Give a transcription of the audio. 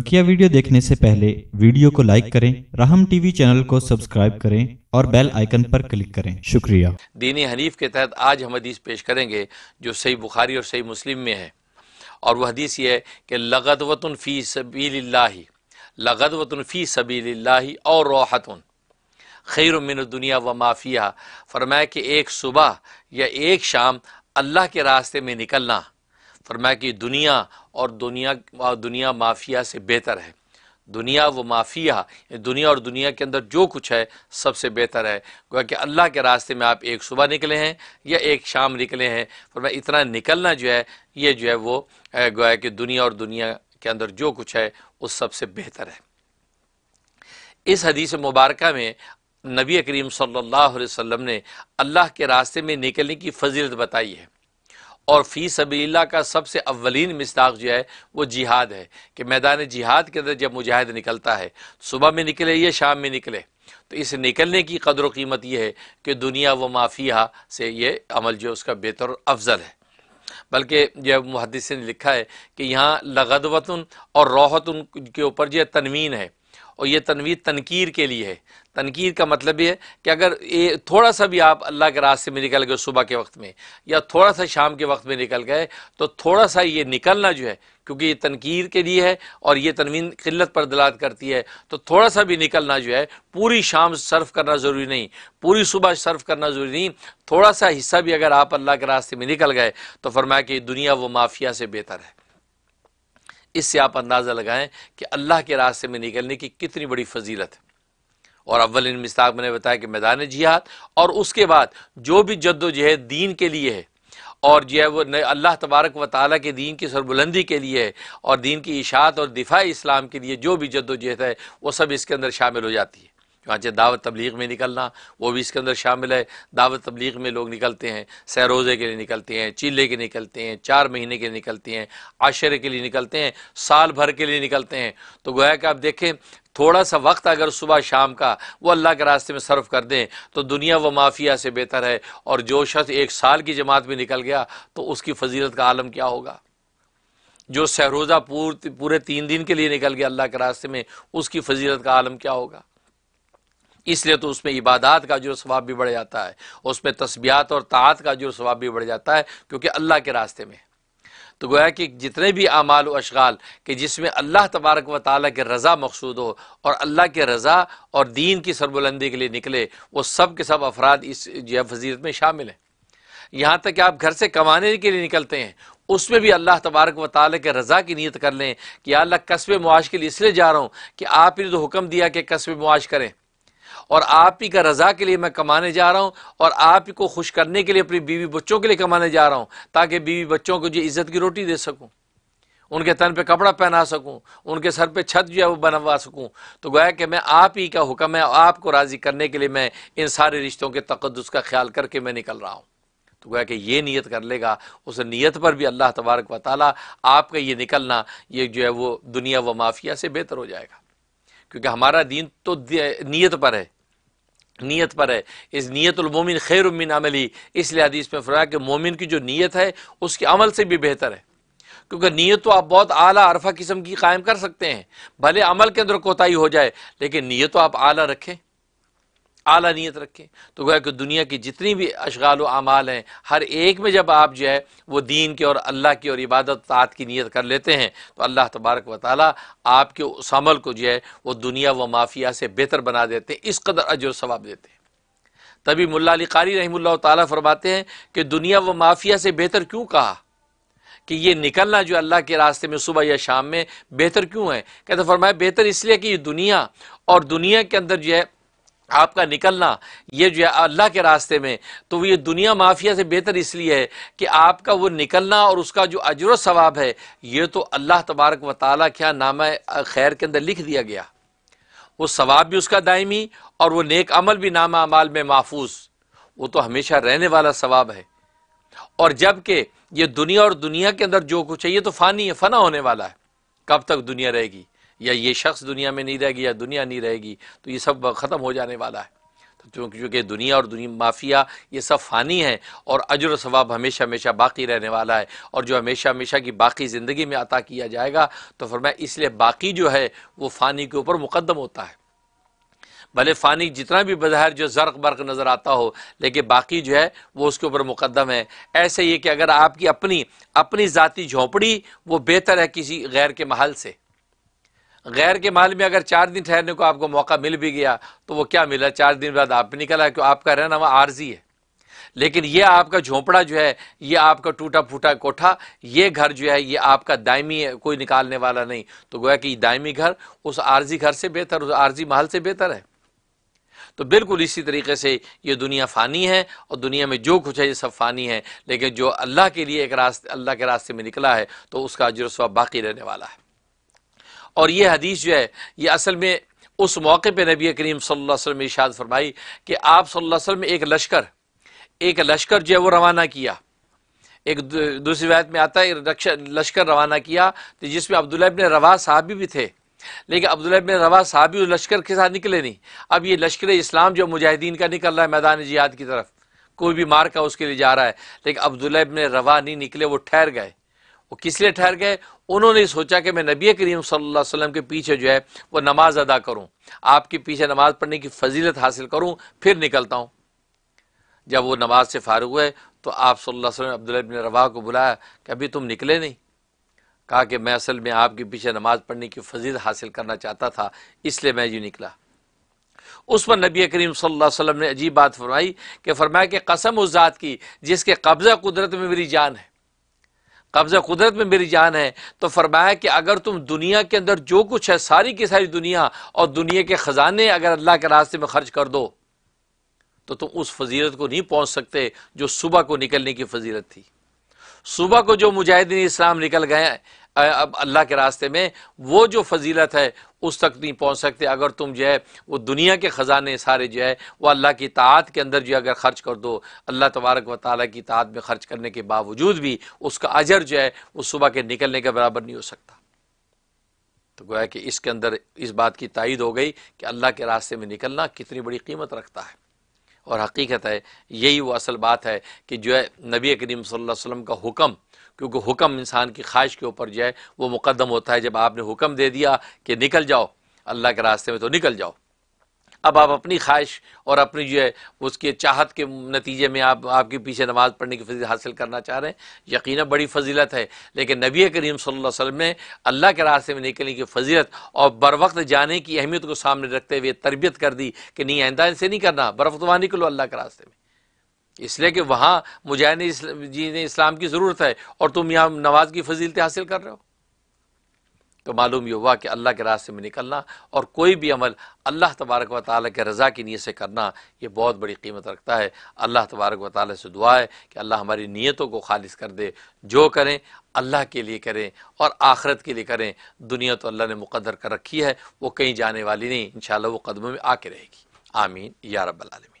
बकिया वीडियो देखने से पहले वीडियो को लाइक करें राहम टीवी चैनल को सब्सक्राइब करें और बेल आइकन पर क्लिक करें शुक्रिया दीनी हनीफ के तहत आज हम हदीस पेश करेंगे जो सही बुखारी और सही मुस्लिम में है और वह हदीस ये है कि लगदवतन फ़ी सबील्ला लगदवतन फ़ी सबी और रोहतन खैर मिन दुनिया व माफिया फरमाए कि एक सुबह या एक शाम अल्लाह के रास्ते में निकलना फरमाया कि दुनिया और दुनिया और दुनिया माफिया से बेहतर है दुनिया व माफिया दुनिया और दुनिया के अंदर जो कुछ है सबसे बेहतर है गोया कि अल्लाह के रास्ते में आप एक सुबह निकले हैं या एक शाम निकले हैं फरमा इतना निकलना जो है ये जो है वो गोया कि दुनिया और दुनिया के अंदर जो कुछ है उस सबसे बेहतर है इस हदीस मुबारक में नबी करीम सल्लल्लाहु अलैहि वसल्लम ने अल्लाह के रास्ते में निकलने की फजीलत बताई है और फ़ी सभी का सबसे अवलिन मिसाक जो है वो जिहाद है कि मैदान जिहाद के अंदर जब मुजाहिद निकलता है तो सुबह में निकले या शाम में निकले तो इसे निकलने की कदर वीमत यह है कि दुनिया व माफिया से ये अमल जो उसका बेहतर अफजल है बल्कि जो मुहदस ने लिखा है कि यहाँ लगदवतन और रोहतन के ऊपर जो तनवीन है और ये तनवीर तनकीर के लिए है तनकीर का मतलब ये है कि अगर ये थोड़ा सा भी आप अल्लाह के रास्ते में निकल गए सुबह के वक्त में या थोड़ा सा शाम के वक्त में निकल गए तो थोड़ा सा ये निकलना जो है क्योंकि ये तनकीर के लिए है और ये तनवीन किल्लत पर दलात करती है तो थोड़ा सा भी निकलना जो है पूरी शाम सर्फ करना ज़रूरी नहीं पूरी सुबह सर्फ करना ज़रूरी नहीं थोड़ा सा हिस्सा भी अगर आप अल्लाह के रास्ते में निकल गए तो फरमाया कि दुनिया वो माफिया से बेहतर है इससे आप अंदाज़ा लगाएं कि अल्लाह के रास्ते में निकलने की कितनी बड़ी फजीलत है और अव्वल इन मिसाक मैंने बताया कि मैदान जिहाद और उसके बाद जो भी जद्दोजहद दीन के लिए है और जो है वो अल्लाह तबारक व ताली के दीन की सरबुलंदी के लिए है और दीन की इशात और दिफा इस्लाम के लिए जो भी जद्दोजहद है वो सब इसके अंदर शामिल हो जाती है चाहे दावत तबलीग में निकलना वो भी इसके अंदर शामिल है दावत तबलीग में लोग निकलते हैं सहरोजे के लिए निकलते हैं चीले के निकलते हैं चार महीने के लिए निकलते हैं आशरे के लिए निकलते हैं साल भर के लिए निकलते हैं तो गोया कि आप देखें थोड़ा सा वक्त अगर सुबह शाम का वो अल्लाह के रास्ते में सर्व कर दें तो दुनिया व माफिया से बेहतर है और जो शख्स एक साल की जमात में निकल गया तो उसकी फजीलत का आलम क्या होगा जो सहरोज़ा पूरे तीन दिन के लिए निकल गया अल्लाह के रास्ते में उसकी फजीलत का आलम क्या होगा इसलिए तो उसमें इबादत का जो स्वाब भी बढ़ जाता है उसमें तस्बियात और तात का जो स्वाब भी बढ़ जाता है क्योंकि अल्लाह के रास्ते में तो गोया कि जितने भी आमाल अशगाल कि जिसमें अल्लाह तबारक व ताली के रज़ा मकसूद हो और अल्लाह के रज़ा और दीन की सरबुलंदी के लिए निकले वो सब के सब अफराद इस जो फजीरत में शामिल हैं यहाँ तक कि आप घर से कमाने के लिए निकलते हैं उसमें भी अल्लाह तबारक व ताल के रज़ा की नीयत कर लें कि अल्लाह कस्ब मुआश के लिए इसलिए जा रहा हूँ कि आप ही तो हुक्म दिया कि कस्ब मुआश करें और आप ही का रज़ा के लिए मैं कमाने जा रहा हूँ और आप ही को खुश करने के लिए अपनी बीवी बच्चों के लिए कमाने जा रहा हूँ ताकि बीवी बच्चों को जो इज़्ज़त की रोटी दे सकूँ उनके तन पे कपड़ा पहना सकूं उनके सर पे छत जो है वो बनवा सकूं तो गोया कि मैं आप ही का हुक्म है आपको राज़ी करने के लिए मैं इन सारे रिश्तों के तकदस का ख्याल करके मैं निकल रहा हूं तो गोया कि ये नीयत कर लेगा उस नीयत पर भी अल्लाह तबारक व आपका ये निकलना ये जो है वो दुनिया व माफिया से बेहतर हो जाएगा क्योंकि हमारा दीन तो नीयत पर है नीयत पर है इस नीयतमोमिन खैर उमिन अमली इसलिए हदीस में फरमाया कि मोमिन की जो नीयत है उसके अमल से भी बेहतर है क्योंकि नीयत तो आप बहुत आला अरफा किस्म की कायम कर सकते हैं भले अमल के अंदर कोताही हो जाए लेकिन नीयत तो आप आला रखें आला नीयत रखें तो गोया कि दुनिया की जितनी भी अशगाल अमाल हैं हर एक में जब आप जो है वो दीन के और अल्लाह की और इबादत तात की नीयत कर लेते हैं तो अल्लाह तबारक व ताली आपके उस अमल को जो है वो दुनिया व माफिया से बेहतर बना देते हैं इस कदर अजर सवाब देते हैं तभी मुल्ला अली कारी रही ताली फरमाते हैं कि दुनिया व माफिया से बेहतर क्यों कहा कि ये निकलना जो अल्लाह के रास्ते में सुबह या शाम में बेहतर क्यों है कहते फरमाया बेहतर इसलिए कि ये दुनिया और दुनिया के अंदर जो है आपका निकलना ये जो है अल्लाह के रास्ते में तो ये दुनिया माफिया से बेहतर इसलिए है कि आपका वो निकलना और उसका जो अजर सवाब है ये तो अल्लाह तबारक व ताली क्या नामा खैर के अंदर लिख दिया गया वो सवाब भी उसका दायमी और वो नेक अमल भी नामा अमाल में महफूज वो तो हमेशा रहने वाला सवाब है और जबकि ये दुनिया और दुनिया के अंदर जो कुछ है ये तो फ़ानी है फ़ना होने वाला है कब तक दुनिया रहेगी या ये शख्स दुनिया में नहीं रहेगी या दुनिया नहीं रहेगी तो ये सब ख़त्म हो जाने वाला है तो क्योंकि क्योंकि दुनिया और दुनिया माफिया ये सब फ़ानी है और अजर स्वाब हमेशा हमेशा बाकी रहने वाला है और जो हमेशा हमेशा की बाकी ज़िंदगी में अता किया जाएगा तो मैं इसलिए बाकी जो है वो फ़ानी के ऊपर मुकदम होता है भले फ़ानी जितना भी बाहर जो ज़र्क बर्क नज़र आता हो लेकिन बाकी जो है वो उसके ऊपर मुकदम है ऐसे ही कि अगर आपकी अपनी अपनी ज़ाती झोंपड़ी वो बेहतर है किसी गैर के महल से गैर के माल में अगर चार दिन ठहरने को आपको मौका मिल भी गया तो वो क्या मिला चार दिन बाद आप निकला क्यों आपका रहना वहाँ आर्जी है लेकिन ये आपका झोंपड़ा जो है ये आपका टूटा फूटा कोठा ये घर जो है ये आपका दायमी है कोई निकालने वाला नहीं तो गोया कि दायमी घर उस आर्जी घर से बेहतर उस आर्जी महल से बेहतर है तो बिल्कुल इसी तरीके से ये दुनिया फ़ानी है और दुनिया में जो कुछ है ये सब फ़ानी है लेकिन जो अल्लाह के लिए एक रास्ते अल्लाह के रास्ते में निकला है तो उसका जरसवा बाकी रहने वाला है और ये हदीस जो है ये असल में उस मौके पर नबी करीम वसल्लम ने इशाद फरमाई कि आप सल्लल्लाहु अलैहि एक लश्कर एक लश्कर जो है वो रवाना किया एक दूसरी बात में आता है लश्कर रवाना किया तो जिसमें अब्दुल्लाब ने रवा साहबी भी थे लेकिन अब्दुल्लाब ने रवा साहबी उस लश्कर के साथ निकले नहीं अब ये लश्कर इस्लाम जो मुजाहिदीन का निकल रहा है मैदान जियाद की तरफ कोई भी मार का उसके लिए जा रहा है लेकिन अब्दुल्लाब ने रवा नहीं निकले वो ठहर गए वो किस लिए ठहर गए उन्होंने सोचा कि मैं नबी करीम सल्लल्लाहु अलैहि वसल्लम के पीछे जो है वो नमाज अदा करूं आपके पीछे नमाज पढ़ने की फजीलत हासिल करूं फिर निकलता हूं जब वो नमाज से फारग हुए तो आप सल्लल्लाहु अलैहि वसल्लम रवा को बुलाया कि अभी तुम निकले नहीं कहा कि मैं असल में आपके पीछे नमाज पढ़ने की फजीलत हासिल करना चाहता था इसलिए मैं यूँ निकला उस पर नबी करीम सल्लल्लाहु अलैहि वसल्लम ने अजीब बात फरमाई कि फरमाया कि कसम उस ज़ात की जिसके कब्ज़ा कुदरत में मेरी जान है कब्जा कुदरत में मेरी जान है तो फरमाया कि अगर तुम दुनिया के अंदर जो कुछ है सारी की सारी दुनिया और दुनिया के ख़जाने अगर अल्लाह के रास्ते में खर्च कर दो तो तुम उस फजीलत को नहीं पहुंच सकते जो सुबह को निकलने की फजीलत थी सुबह को जो मुजाहिदीन इस्लाम निकल गए अब अल्लाह के रास्ते में वो जो फजीलत है उस तक नहीं पहुँच सकते अगर तुम जो है वो दुनिया के ख़जाने सारे जो है वो अल्लाह की तात के अंदर जो है अगर ख़र्च कर दो अल्लाह तबारक व ताली की तात में ख़र्च करने के बावजूद भी उसका अजर जो है वो सुबह के निकलने के बराबर नहीं हो सकता तो गोया कि इसके अंदर इस बात की तइद हो गई कि अल्लाह के रास्ते में निकलना कितनी बड़ी कीमत रखता है और हकीकत है यही वो असल बात है कि जो है नबी करीम सल वसम का हुक्म क्योंकि हुक्म इंसान की ख्वाहिश के ऊपर जो है वो मुकदम होता है जब आपने हुक्म दे दिया कि निकल जाओ अल्लाह के रास्ते में तो निकल जाओ अब आप अपनी ख्वाहिश और अपनी जो है उसके चाहत के नतीजे में आप आपके पीछे नमाज़ पढ़ने की फजीलत हासिल करना चाह रहे हैं यकीन बड़ी फजीलत है लेकिन नबी करीम सल्लल्लाहु अलैहि वसल्लम ने अल्लाह के रास्ते में निकलने की फजीलत और बर वक्त जाने की अहमियत को सामने रखते हुए तरबियत कर दी कि नहीं आइंदा इनसे नहीं करना बर वक्त वहाँ निकलो अल्लाह के रास्ते में इसलिए कि वहाँ मुजाहन जी ने इस्लाम की ज़रूरत है और तुम यहाँ नमाज की फजीलतें हासिल कर रहे हो तो मालूम ये हुआ कि अल्लाह के रास्ते में निकलना और कोई भी अमल अल्लाह तबारक व ताली के रज़ा की नीयत से करना ये बहुत बड़ी कीमत रखता है अल्लाह तबारक व ताली से दुआ है कि अल्लाह हमारी नीयतों को खालिज कर दे जो करें अल्लाह के लिए करें और आखरत के लिए करें दुनिया तो अल्लाह ने मुकदर कर रखी है वो कहीं जाने वाली नहीं इन शो कदमों में आके रहेगी आमीन या रब्बालमीन